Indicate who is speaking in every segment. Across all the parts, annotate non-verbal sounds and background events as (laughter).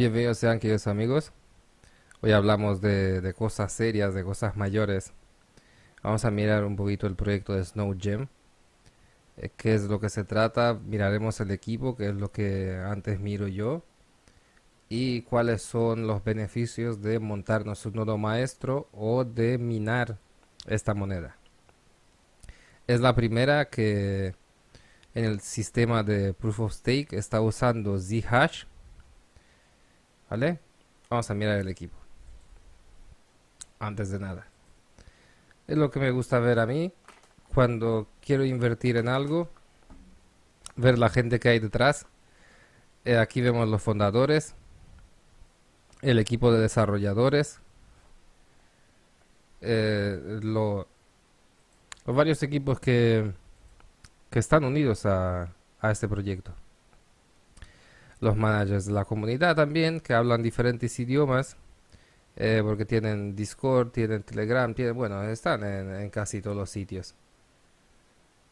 Speaker 1: Bienvenidos sean queridos amigos. Hoy hablamos de, cosas serias, de cosas mayores. Vamos a mirar un poquito el proyecto de Snow Gem. Eh, ¿Qué es lo que se trata? Miraremos el equipo, que es lo que antes miro yo. Y cuáles son los beneficios de montarnos un nodo maestro o de minar esta moneda. Es la primera que en el sistema de Proof of Stake está usando Zhash. ¿Vale? Vamos a mirar el equipo. Antes de nada. Es lo que me gusta ver a mí cuando quiero invertir en algo. Ver la gente que hay detrás. Eh, aquí vemos los fundadores. El equipo de desarrolladores. Eh, los varios equipos que, que están unidos a, a este proyecto los managers de la comunidad también, que hablan diferentes idiomas, eh, porque tienen Discord, tienen Telegram, tienen, bueno, están en, en, casi todos los sitios.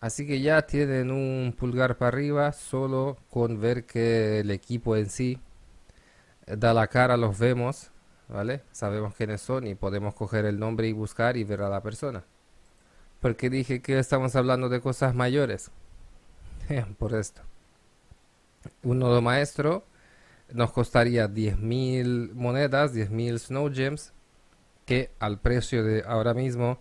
Speaker 1: Así que ya tienen un pulgar para arriba solo con ver que el equipo en sí eh, da la cara, los vemos, ¿vale? Sabemos quiénes son y podemos coger el nombre y buscar y ver a la persona. Porque dije que estamos hablando de cosas mayores. (laughs) Por esto un nodo maestro nos costaría 10.000 monedas, 10.000 Snow Gems, que al precio de ahora mismo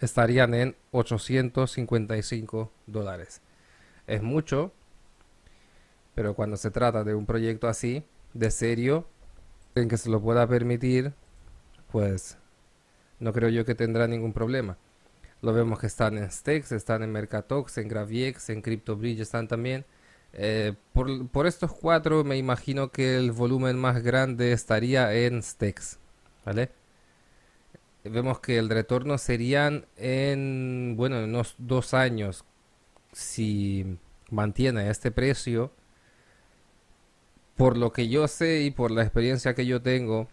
Speaker 1: estarían en 855 dólares. Es mucho, pero cuando se trata de un proyecto así, de serio, en que se lo pueda permitir, pues no creo yo que tendrá ningún problema. Lo vemos que están en Stakes, están en Mercatox, en Graviex, en CryptoBridge están también. Eh, por, estos cuatro me imagino que el volumen más grande estaría en Stex, ¿vale? Vemos que el retorno serían en, bueno, en unos dos años, si mantiene este precio, por lo que yo sé y por la experiencia que yo tengo,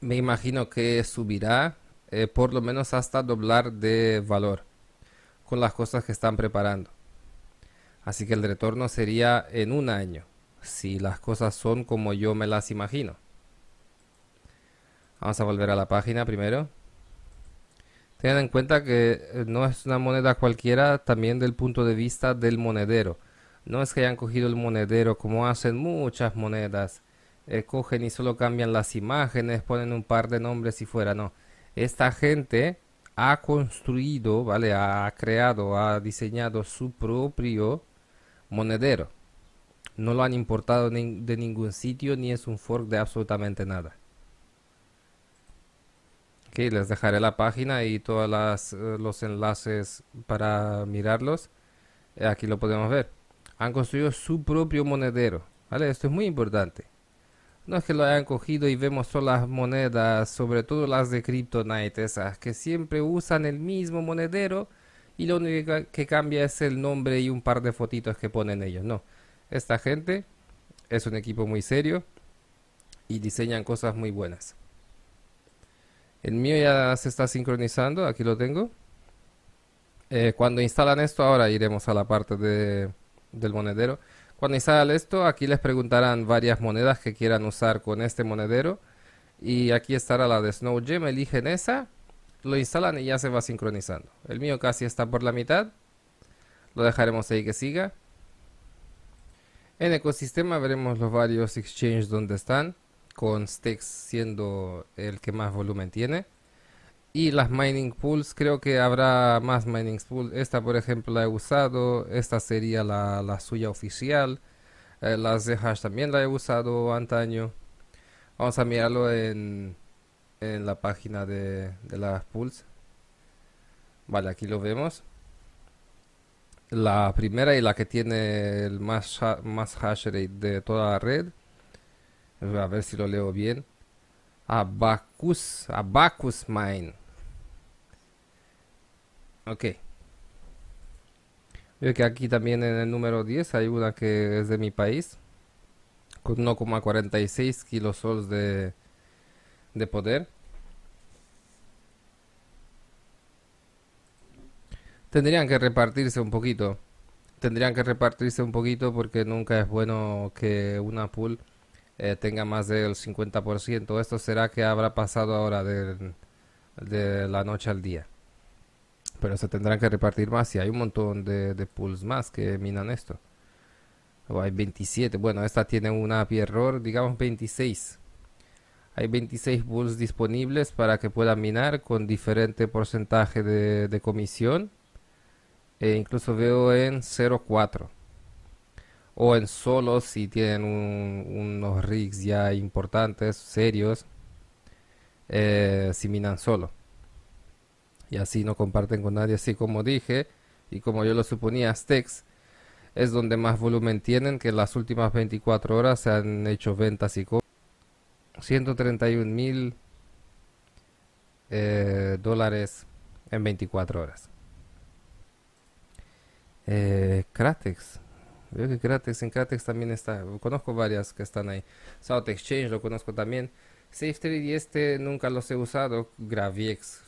Speaker 1: me imagino que subirá eh, por lo menos hasta doblar de valor con las cosas que están preparando. Así que el retorno sería en un año, si las cosas son como yo me las imagino. Vamos a volver a la página primero. Tengan en cuenta que eh, no es una moneda cualquiera, también del punto de vista del monedero. No es que hayan cogido el monedero como hacen muchas monedas. Eh, cogen y solo cambian las imágenes, ponen un par de nombres y fuera. No, esta gente ha construido, ¿vale? Ha creado, ha diseñado su propio Monedero. No lo han importado de ningún sitio ni es un fork de absolutamente nada. Ok, les dejaré la página y todos eh, los enlaces para mirarlos. Eh, aquí lo podemos ver. Han construido su propio monedero. ¿Vale? Esto es muy importante. No es que lo hayan cogido y vemos todas las monedas, sobre todo las de Kryptonite, esas que siempre usan el mismo monedero y lo único que cambia es el nombre y un par de fotitos que ponen ellos. No, esta gente es un equipo muy serio y diseñan cosas muy buenas. El mío ya se está sincronizando, aquí lo tengo. Eh, cuando instalan esto, ahora iremos a la parte del monedero. Cuando instalan esto, aquí les preguntarán varias monedas que quieran usar con este monedero. Y aquí estará la de Snow Gem, eligen esa lo instalan y ya se va sincronizando. El mío casi está por la mitad. Lo dejaremos ahí que siga. En ecosistema veremos los varios exchanges donde están, con Stex siendo el que más volumen tiene. Y las mining pools, creo que habrá más mining pools. Esta por ejemplo la he usado, esta sería la, suya oficial. Eh, las de Hash también la he usado antaño. Vamos a mirarlo en, en la página de, de las pools. Vale, aquí lo vemos. La primera y la que tiene el más, más hash rate de toda la red. A ver si lo leo bien. Abacus, Abacus Mine. Ok. Veo que aquí también en el número 10 hay una que es de mi país. Con 1,46 kilosols de, de poder, tendrían que repartirse un poquito. Tendrían que repartirse un poquito porque nunca es bueno que una pool eh, tenga más del 50%. Esto será que habrá pasado ahora de, de, la noche al día. Pero se tendrán que repartir más y hay un montón de, de pools más que minan esto. O hay 27. Bueno, esta tiene un API error, digamos 26 hay 26 bulls disponibles para que puedan minar con diferente porcentaje de, comisión. E incluso veo en 0.4 o en solo si tienen unos rigs ya importantes, serios, eh, si minan solo. Y así no comparten con nadie, así como dije y como yo lo suponía, Stex es donde más volumen tienen, que las últimas 24 horas se han hecho ventas y compras 131 mil eh, dólares en 24 horas. Eh, Veo que Cratex, en Cratex también está. Conozco varias que están ahí. South Exchange lo conozco también. safety y este nunca los he usado. Graviex,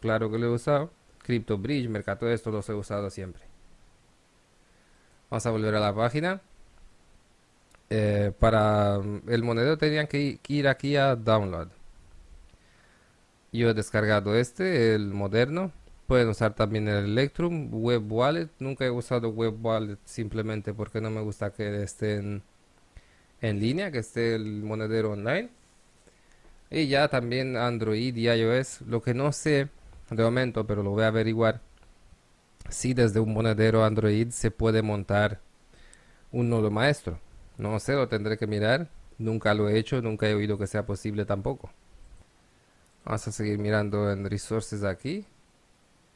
Speaker 1: claro que lo he usado. CryptoBridge, Mercato, esto los he usado siempre. Vamos a volver a la página. Eh, para mm, el monedero tenían que ir aquí a download. Yo he descargado este, el moderno. Pueden usar también el Electrum, Web Wallet. Nunca he usado Web Wallet simplemente porque no me gusta que estén en línea, que esté el monedero online. Y ya también Android y iOS. Lo que no sé de momento, pero lo voy a averiguar. Si desde un monedero Android se puede montar un nodo maestro. No sé, lo tendré que mirar. Nunca lo he hecho, nunca he oído que sea posible tampoco. Vamos a seguir mirando en Resources aquí.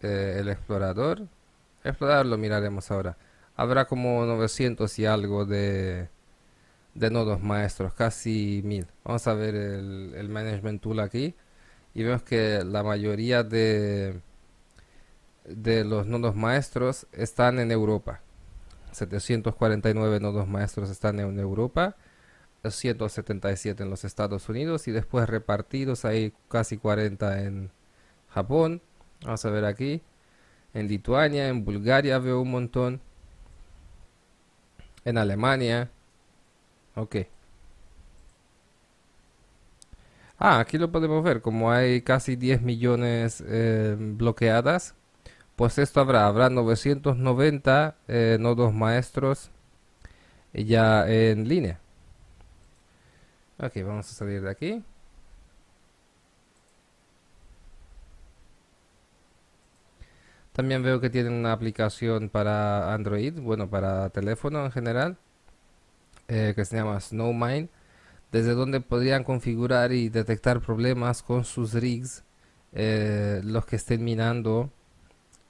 Speaker 1: Eh, el explorador. explorador lo miraremos ahora. Habrá como 900 y algo de, de nodos maestros, casi 1000. Vamos a ver el, el Management Tool aquí. Y vemos que la mayoría de, de los nodos maestros están en Europa. 749 nodos maestros están en Europa, 177 en los Estados Unidos y después repartidos hay casi 40 en Japón. Vamos a ver aquí. En Lituania, en Bulgaria veo un montón. En Alemania. Ok. Ah, aquí lo podemos ver. Como hay casi 10 millones eh, bloqueadas, pues esto habrá, habrá 990 nodos eh, maestros eh, ya en línea. Ok, vamos a salir de aquí. También veo que tienen una aplicación para Android, bueno, para teléfono en general, eh, que se llama Snowmine, desde donde podrían configurar y detectar problemas con sus rigs, los que estén minando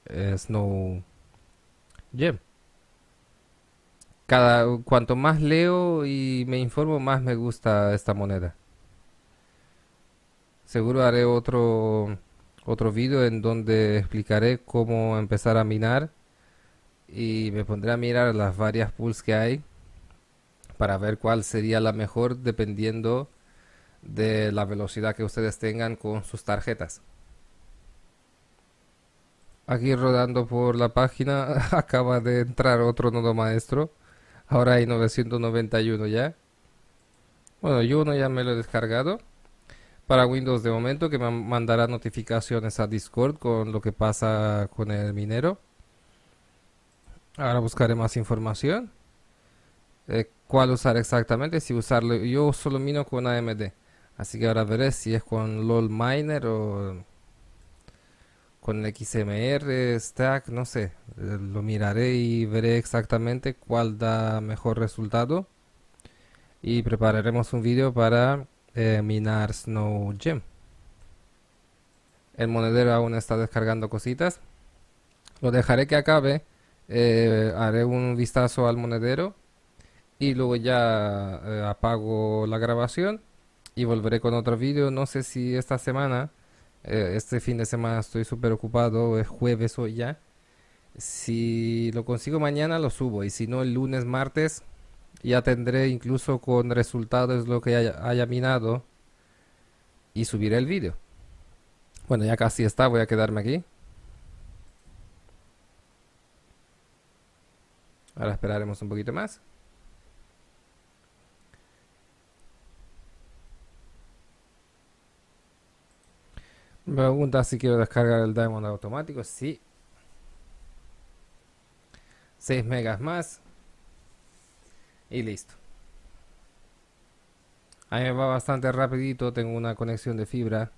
Speaker 1: eh, Snow Gem. Cada, cuanto más leo y me informo, más me gusta esta moneda. Seguro haré otro, otro video en donde explicaré cómo empezar a minar. Y me pondré a mirar las varias pools que hay para ver cuál sería la mejor dependiendo de la velocidad que ustedes tengan con sus tarjetas. Aquí rodando por la página (laughs) acaba de entrar otro nodo maestro. Ahora hay 991 ya. Bueno, yo uno ya me lo he descargado para Windows de momento que me mandará notificaciones a Discord con lo que pasa con el minero. Ahora buscaré más información. ¿Cuál usar exactamente? Si usarlo, yo solo mino con AMD. Así que ahora veré si es con LOL Miner o con XMR, Stack, no sé, eh, lo miraré y veré exactamente cuál da mejor resultado y prepararemos un vídeo para eh, minar Snow Gem. El monedero aún está descargando cositas. Lo dejaré que acabe. Eh, haré un vistazo al monedero y luego ya apago la grabación y volveré con otro vídeo. No sé si esta semana eh, este fin de semana estoy súper ocupado, es jueves hoy ya. Si lo consigo mañana lo subo y si no el lunes, martes ya tendré incluso con resultados lo que haya, haya minado y subiré el vídeo. Bueno, ya casi está, voy a quedarme aquí. Ahora esperaremos un poquito más. Me pregunta si quiero descargar el Diamond automático. Sí. 6 megas más. Y listo. Ahí va bastante rapidito. Tengo una conexión de fibra.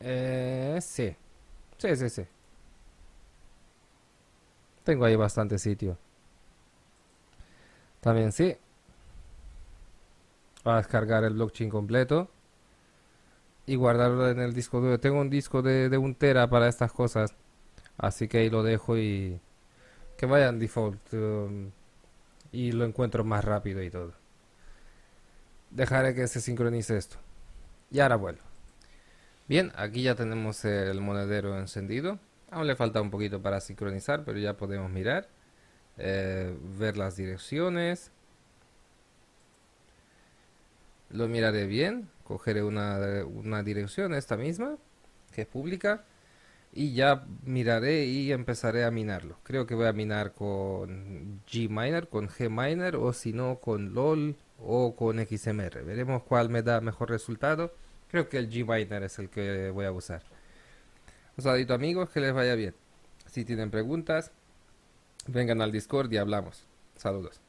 Speaker 1: Eh, sí. Sí, sí, Tengo ahí bastante sitio. También sí. Voy a descargar el blockchain completo y guardarlo en el disco duro. Tengo un disco de, de un tera para estas cosas. Así que ahí lo dejo y que vaya en default. Um, y lo encuentro más rápido y todo. Dejaré que se sincronice esto. Y ahora vuelvo. Bien, aquí ya tenemos el monedero encendido. Aún le falta un poquito para sincronizar, pero ya podemos mirar. Eh, ver las direcciones. Lo miraré bien cogeré una, dirección, esta misma, que es pública, y ya miraré y empezaré a minarlo. Creo que voy a minar con G Gminer, con G Gminer o si no con LOL o con XMR. Veremos cuál me da mejor resultado. Creo que el G Gminer es el que voy a usar. Un saludito amigos, que les vaya bien. Si tienen preguntas, vengan al Discord y hablamos. Saludos.